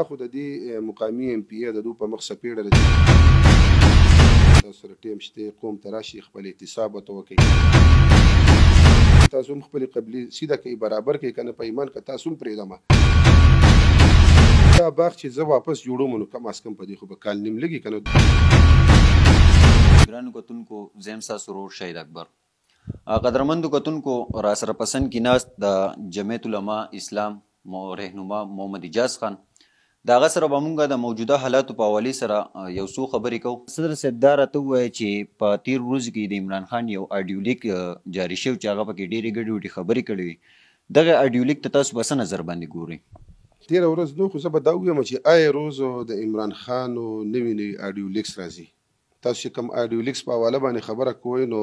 دا خو د دې مقامی ام پی د دوه په مخ سپیړه راځي سره ټیم شته قوم تراشي خپل احتساب وتوکي تاسو خپل قبلي سیده کې برابر کې کنه په ایمان کې تاسو پرې دمه دا باغ چې زه واپس جوړوم نو کم اس کم په دې خو به کال نیم لګي کنه ګرانو کتونکو زم تاسو روړ شهید اکبر قدرمندو کتونکو را سره پسند کې ناست د جمعیت العلماء اسلام رهنما محمد اجاز خان دا غ سره به مونږ د موجوده حالاتو په حواله سره یو څو خبرې کوو صدر صاحب دا راته وایي چې په تیر ورځ کې د عمران خان یو اډیو لیک جاری شو چې هغه پکې ډېرې ګډې وډې خبرې کړې وي دغه اډیو لیک ته تاسو به څه نظر باندې ګورئ تیر ورځ نو خو زه به دا ویم چې آی روز د عمران خان نو نوی نوی اډیو لیکس راځي تاسو کوم اډیو لیکس په حواله باندې خبره کوئ نو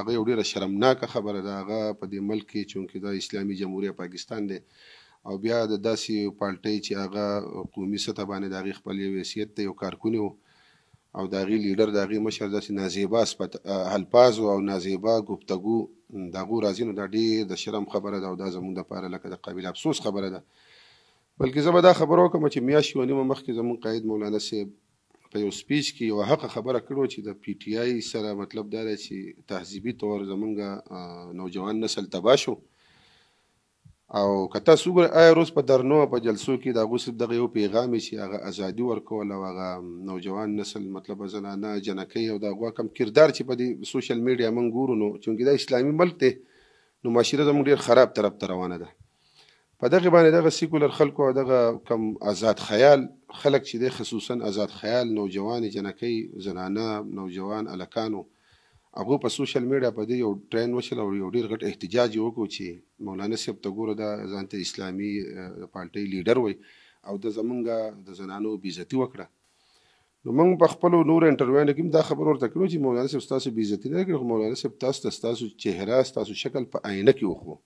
هغه یو ډیره شرمناک خبره ده هغه په دې ملک کې چې دا اسلامي جمهوریت پاکستان دی او بیا د داسې پالټۍ چې هغه قومي سطح باندې د هغې خپل یو حیثیت دی یو کارکونی و او د هغې لیډر د هغې مشر داسې نازیبه الفاظ او نازیبه ګفتګو د هغو راځي نو دا ډېر د شرم خبره ده او دا زمونږ دپاره لکه د قابل افسوس خبره ده بلکې زه به دا خبره وکړم چې میاشت یوه نیمه مخکې زمونږ قاید مولانا صاحب په یو سپیچ کې یو حق خبره کړو چې د پی ټی آی سره مطلب دا دی چې تهذیبي طور زمونږ نوجوان نسل تباه شو او کته سوګر ایروس په درنو په جلسو کې دا غوسب دغه یو پیغام شي هغه ازادي ورکول او هغه نوجوان نسل مطلب زنانه جنکی او دا غوا کم کردار چې په دې سوشل میډیا مونږ ګورو نو چې دا اسلامي ملک ته نو معاشره زموږ ډیر خراب طرف ته روانه ده په دغه باندې دغه سیکولر خلکو دغه کم آزاد خیال خلک چې دی خصوصا آزاد خیال نوجوان جنکی زنانه نوجوان الکانو هغه په سوشل میډیا په دې یو ټرین وشل او یو ډیر غټ احتجاج وکړو چې مولانا صاحب ته ګوره دا ځانته اسلامي پارټي لیډر وای او د زمونږ د زنانو بیزتی وکړه نو موږ په خپل نور انټرویو کې دا خبر ورته کړو چې مولانا صاحب تاسو بیزتی نه کړو مولانا صاحب تاسو تاسو چهره تاسو شکل په آینه کې وخو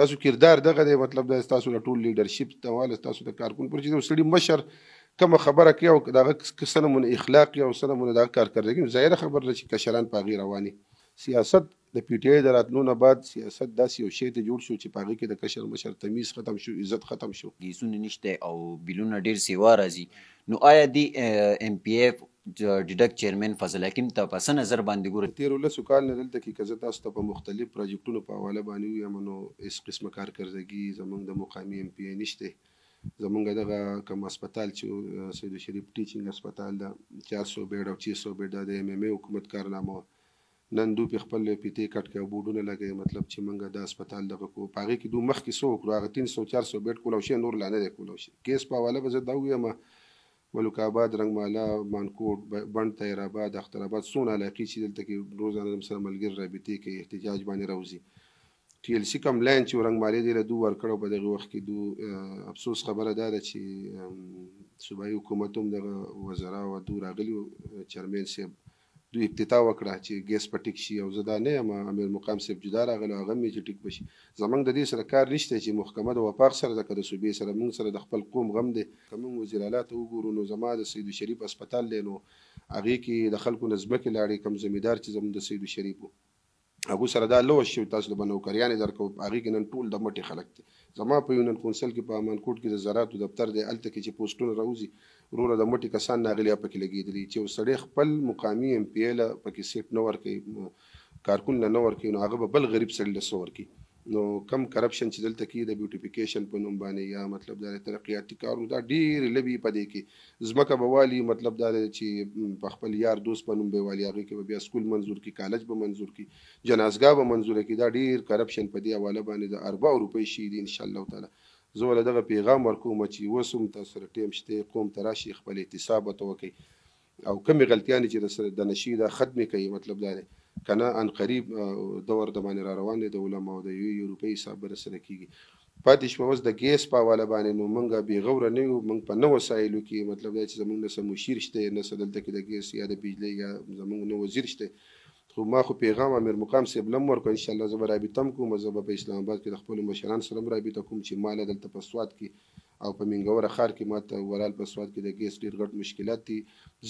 تاسو کردار دغه دی مطلب دا تاسو د ټول لیډرشپ ته واله تاسو د کارکون پر چې سړي مشر کوم خبره کې او دا کسنه مون اخلاق او سره مون دا کار کړی ظاهر خبر لشي کشران پاغي رواني سیاست د پیټي د راتلونو بعد سیاست داسې یو شی ته جوړ شو چې پاغي کې د کشر مشر تمیز ختم شو عزت ختم شو گیسونه نشته او بیلونه ډیر سیوا راځي نو آیا دی ام پی اف ډیډک چیرمن فضل حکیم ته په نظر باندې ګور 13 لس کال نه دلته کې کزه تاسو ته په مختلف پروجیکټونو په حواله باندې یو منو اس قسم کار کړځي زمونږ د مقامی ام پی نشته زمونږ دغه کوم هسپتال چې سید شریف ټیچینګ هسپتال دا 400 بیډ او 600 بیډ د ایم ایم ای حکومت کارنامه نن دوی په خپل پیټي کټ کې بوډونه لګي مطلب چې مونږ د هسپتال دغه کو پاره کې دوه مخ کې سو کړو هغه 300 400 بیډ کولو شي نور لانه دی کولو شي کیس په حواله به زه دا وایم ملک آباد رنگمالا مانکوټ بند تیر آباد اختر آباد سونه علاقې چې دلته کې روزانه سره ملګری رابطې کې احتجاج باندې راوځي ټي ال سي کمپلین چې ورنګمالي دی له دوه ورکړو په دغه وخت کې دوه افسوس خبره ده چې صوبایي حکومت هم د وزرا او دوه راغلي چیرمن سیب دوی ابتدا وکړه چې ګیس پټیک شي او زدا نه یم امیر مقام سیب جدا راغلو هغه می چې ټیک بشي زمنګ د دې سره کار نشته چې محکمه د وفاق سره د کده صوبې سره موږ سره د خپل قوم غم دي کوم وزیر اعلی ته وګورو نو زما د سید شریف هسپتال لینو هغه کې د خلکو نسبت لاړې کم زمیدار چې زموږ د سید شریفو هغه سره دا لو شو تاسو د بنو کریانې درکو هغه کې نن ټول د مټي خلک دي زما په یونن کونسل کې په امان کوټ کې د زراعتو دفتر دی الته کې چې پوسټونه راوځي ورونه د مټي کسان ناغلیا پکې لګیدلی چې وسړي خپل مقامی ام پی ال پکې سیټ نو ورکې کارکون نه نو ورکې نو هغه بل غریب سړي له سور کې نو کم کرپشن چې دلته کې د بیوټیفیکیشن په نوم باندې یا مطلب د ترقیاتي کارونو دا ډیر لوی پدې کې زمکه بوالي مطلب دا چې په خپل یار دوست په نوم به والي هغه کې بیا سکول منزور کی کالج به منزور کی جنازګاه به منزور کی دا ډیر کرپشن په دې حواله باندې د 4 روپۍ شي دي ان شاء الله تعالی زه ول دغه پیغام ورکوم چې وسوم تاسو سره ټیم شته قوم تراشي خپل احتساب وکي او کمی غلطیاں چې د نشي د ختمي کوي مطلب دا دی کنه ان قریب دور د باندې را روان دي د علما او د یورپي حساب برسره کیږي پاتې شوه اوس د ګیس په والا باندې نو مونږه بي غوړه نه یو مونږ په نو وسایلو کې مطلب دا چې زمونږ سم مشیر شته نه سدلته کې د ګیس یا د بجلی یا زمونږ نو وزیر شته خو ما خو پیغام امیر مقام سیب لم ورکو ان شاء الله زبر رابطم کوم زبر په اسلام آباد کې د خپل مشران سره رابطه کوم چې مال دلته په سواد کې او په منګور خار کې ماته ورال په سواد کې د ګیس ډیر غټ مشکلات دي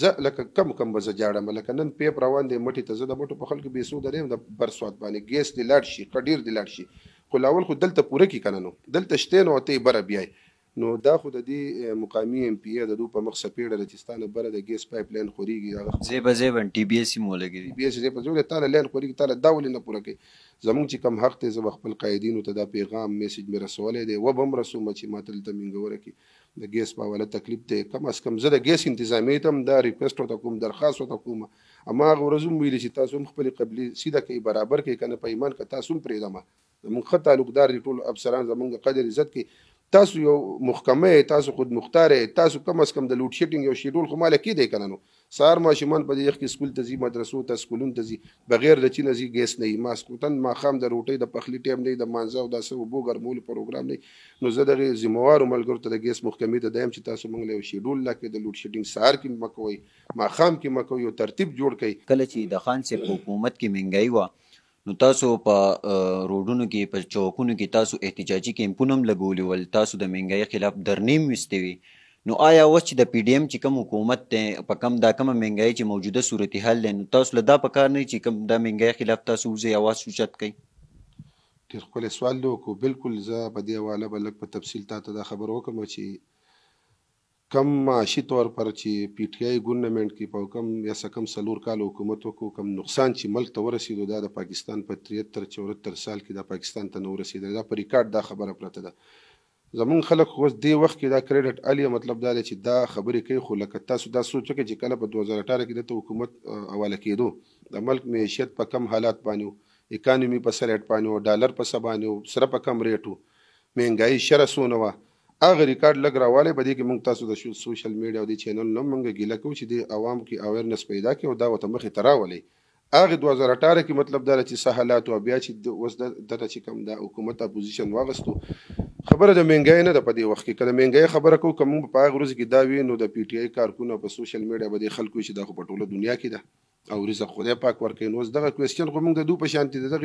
زه لکه کم کم بزه جاړم لکه نن پیپ روان دی مټي ته زه د مټو په خلکو به سود دریم د بر سواد باندې ګیس دی لاړ شي قډیر دی لاړ شي خو لاول خو دلته پوره کی کنه نو دلته شته نو ته بر بیاي نو دا خو د دې مقامی ام پی ا د دو په مخ سپیړه د چستانه بر د ګیس پایپ لاین خوريږي دا زی به زی ون ټي بي اس مو لګي بي اس دې په جوړه تعالی لاین خوريږي تعالی دا ولې نه پوره کوي زمونږ چې کم حق ته زو خپل قائدینو ته دا پیغام میسج مې رسولې دی و بم رسوم چې ماتل تمنګور کی د ګیس په ولا تکلیف ته کم اس کم زه د ګیس تنظیمي تم دا ریکوست وته کوم درخواست وته کوم اما غورزم ویل چې تاسو خپل قبلي سیده کې برابر کې کنه په ایمان کې تاسو پرې دمه زمونږ خط تعلقدار دي ټول افسران زمونږ قدر عزت کې تاسو یو محکمه تاسو خود مختار تاسو کم از کم د لوډ شیټینګ یو شیډول خو مال کې دی کنه نو سار ماشومان په دې یخ کې سکول تزي مدرسو ته سکولون تزي بغیر د چینه زی ګیس نه ما سکوتن ما خام د روټي د پخلی ټیم نه د مانځو د سو بو ګرمول پروګرام نه نو زه دغه ذمہوار ملګر ته د ګیس محکمې ته دایم چې تاسو مونږ له شیډول لا کې د لوډ شیټینګ سار کې مکوي ما خام کې مکوي یو ترتیب جوړ کړي کله چې د خان سه حکومت کې منګای و نو تاسو په روډونو کې په چوکونو کې تاسو احتجاجي کیمپونه هم لګولي ول تاسو د مهنګۍ خلاف درنیم وستې وي نو آیا اوس چې د پی ډی ایم چې کوم حکومت دی په کم دا کومه مهنګایي چې موجوده صورتحال دی نو تاسو له دا په کار نه چې کوم دا مهنګایي خلاف تاسو وزئ اواز اوچت کوئ ډېر ښکلی سوال دی وکړو بلکل زه په دې حواله به لږ په تفصیل تا ته دا خبر وکړم چې کم معاشي طور پر چې پی ټی آی ګورنمنت کې په کم یا سکم سلور کال حکومت کو کم نقصان چې ملک ته ورسېدو دا د پاکستان په 73 74 سال کې د پاکستان ته نو رسیدل دا په ریکارډ دا خبره پرته ده زمون خلک اوس دی وخت کې دا کریډټ الی مطلب دا چې دا خبرې کوي خو لکه تاسو دا سوچ کې چې کله په 2018 کې د حکومت حواله کېدو د ملک معیشت په کم حالات باندې اکانومي په سر ریټ باندې ډالر په سبانه سره په کم ریټو مهنګای شره سونه اغه ریکارډ لګ راواله بده کې موږ تاسو د سوشل میډیا او د چینل نو موږ ګیله کوو چې د عوام کې اویرنس پیدا کړي او دا وته مخې تراولي اغه 2018 کې مطلب دا چې سہالات او بیا چې وس دته چې کم دا حکومت اپوزیشن واغستو خبره د منګای نه د پدې وخت کې کله منګای خبره کو کوم په هغه ورځ کې دا وی نو د پی ټ آی کارکونه په سوشل میډیا باندې خلکو چې د خپټوله دنیا کې ده او رزق خدای پاک ورکوي نو دغه کوېسچن خو موږ د دو په شانتي دغه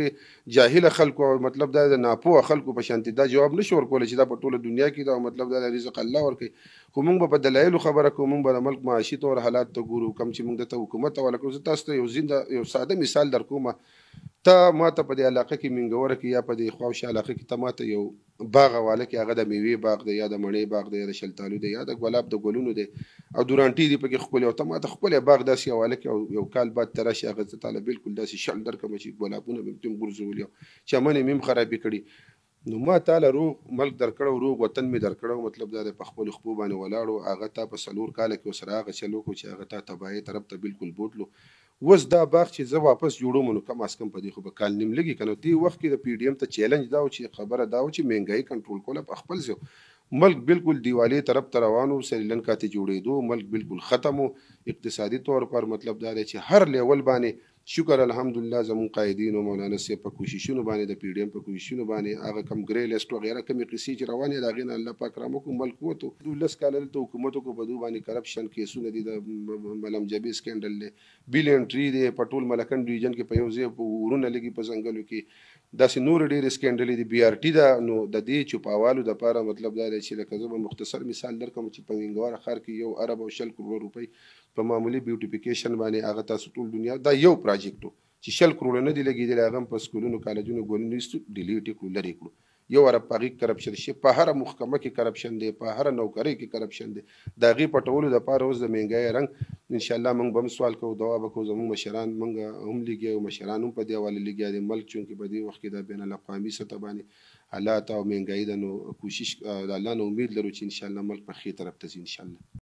جاهل خلکو مطلب دا د ناپوه خلکو په شانتي دا جواب نشو ورکول چې دا په ټوله دنیا کې دا مطلب دا د رزق الله ورکوي خو موږ په دلایل خبره کوو موږ د ملک معاشي تور حالات ته ګورو کم چې موږ د حکومت او لکه تاسو یو زنده یو ساده مثال درکوم ته ماته په دې علاقه کې منګوره کې یا په دې خواوش علاقه کې ته ماته یو باغ واله کې هغه د میوې باغ دی یا د مڼې باغ دی یا د شلتالو دی یا د ګلاب د ګلونو دی او دورانټي دی پکې خپل او ته ماته خپل باغ داسې واله کې یو کال بعد تر شي هغه ته بالکل داسې شل درکمه چې ګلابونه به تم ګرځول یو چمنه مم خرابې کړي نو ما تعالی روغ ملک درکړو روغ وطن می درکړو مطلب دا د پخپل خپل باندې ولاړو هغه تا په سلور کال کې وسره هغه چلو کو چې هغه تا تباہی طرف ته بالکل بوتلو وس دا باغ چې زه واپس جوړوم نو کم اسکم په دې خو به کال نیم لګي کنه دی وخت کې د پی ډی ایم ته چیلنج داو چې خبره داو چې مهنګای کنټرول کوله په خپل ځو ملک بالکل دیوالی طرف ته روانو سریلنکا ته جوړېدو ملک بالکل ختمو اقتصادي طور پر مطلب دا دی چې هر لیول باندې شکر الحمدلله زمون قائدین او مولانا سي په کوششونو باندې د پیډیم په کوششونو باندې هغه کم ګری لیست وغیرہ کمی قصې چې روانې دا غین الله پاک رحم کو ملک وته د لس کال د حکومتو کو بدو باندې کرپشن کیسونه دي د ملم جبی سکندل له بیل انټری دی پټول ملکن ریجن کې په یو ځای ورونه لګي په ځنګلو کې داسې نور ډېر سکندلې دی بی آر ټي دا نو د دې چوپاوالو د لپاره مطلب دا دی چې لکه زه به مختصر مثال درکوم چې په وینګوار ښار کې یو عرب او شل کروڑ روپۍ په معمولی بیوټیفیکیشن باندې هغه تاسو ټول دنیا دا یو پروجیکټ چې شل کروڑ نه دی لګیدل هغه په سکولونو کالجونو ګورنیستو ډیلیټ کړو لري کړو یو عرب پاغي کرپشن شي په هر محکمه کې کرپشن دی په هر نوکری کې کرپشن دی دا غي پټولو د لپاره اوس د مهنګای رنگ ان شاء الله موږ به سوال کوو دوا به کوو زموږ مشران موږ هم لګي او مشران هم په دې حواله لګي د ملک چونکې په دې وخت کې د بین الاقوامي سطح باندې حالات او مهنګایي ده نو کوشش د الله نه امید لرو چې ان شاء الله ملک په ښې طرف ته ځي ان شاء الله